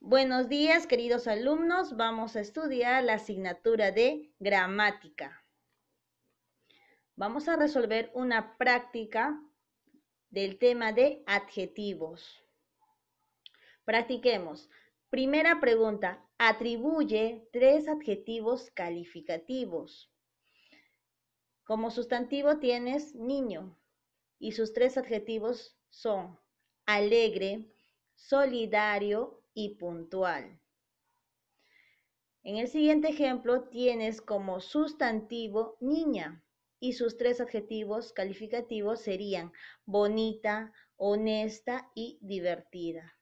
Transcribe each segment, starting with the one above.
Buenos días, queridos alumnos. Vamos a estudiar la asignatura de gramática. Vamos a resolver una práctica del tema de adjetivos. Practiquemos. Primera pregunta. Atribuye tres adjetivos calificativos. Como sustantivo tienes niño y sus tres adjetivos son alegre, solidario y puntual. En el siguiente ejemplo tienes como sustantivo niña y sus tres adjetivos calificativos serían bonita, honesta y divertida.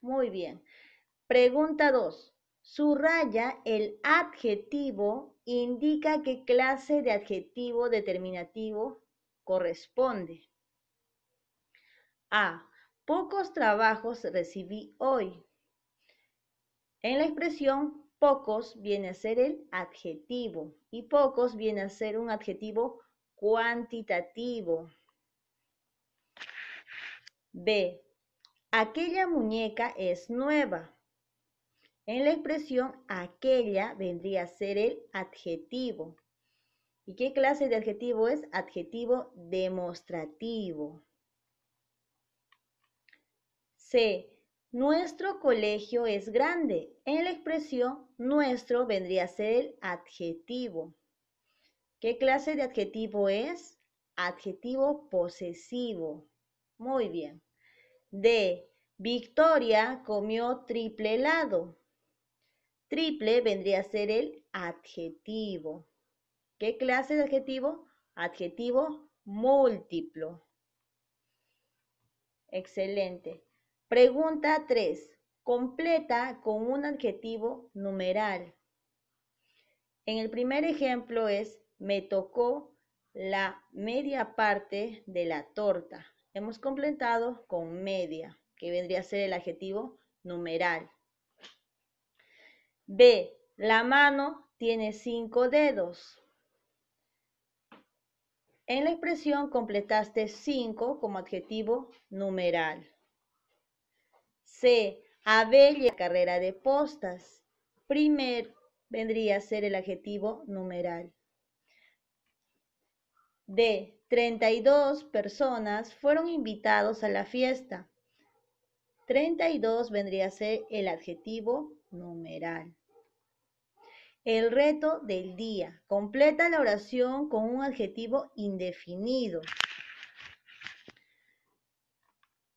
Muy bien. Pregunta 2. Subraya el adjetivo, indica qué clase de adjetivo determinativo corresponde. A. Pocos trabajos recibí hoy. En la expresión pocos viene a ser el adjetivo y pocos viene a ser un adjetivo cuantitativo. B. Aquella muñeca es nueva. En la expresión aquella vendría a ser el adjetivo. ¿Y qué clase de adjetivo es? Adjetivo demostrativo. C. Nuestro colegio es grande. En la expresión nuestro vendría a ser el adjetivo. ¿Qué clase de adjetivo es? Adjetivo posesivo. Muy bien. D. Victoria comió triple helado. Triple vendría a ser el adjetivo. ¿Qué clase de adjetivo? Adjetivo múltiplo. Excelente. Pregunta 3. Completa con un adjetivo numeral. En el primer ejemplo es, me tocó la media parte de la torta. Hemos completado con media, que vendría a ser el adjetivo numeral. B. La mano tiene cinco dedos. En la expresión completaste cinco como adjetivo numeral. C. Abella, carrera de postas. Primer vendría a ser el adjetivo numeral. D. 32 personas fueron invitados a la fiesta. 32 vendría a ser el adjetivo numeral. El reto del día. Completa la oración con un adjetivo indefinido.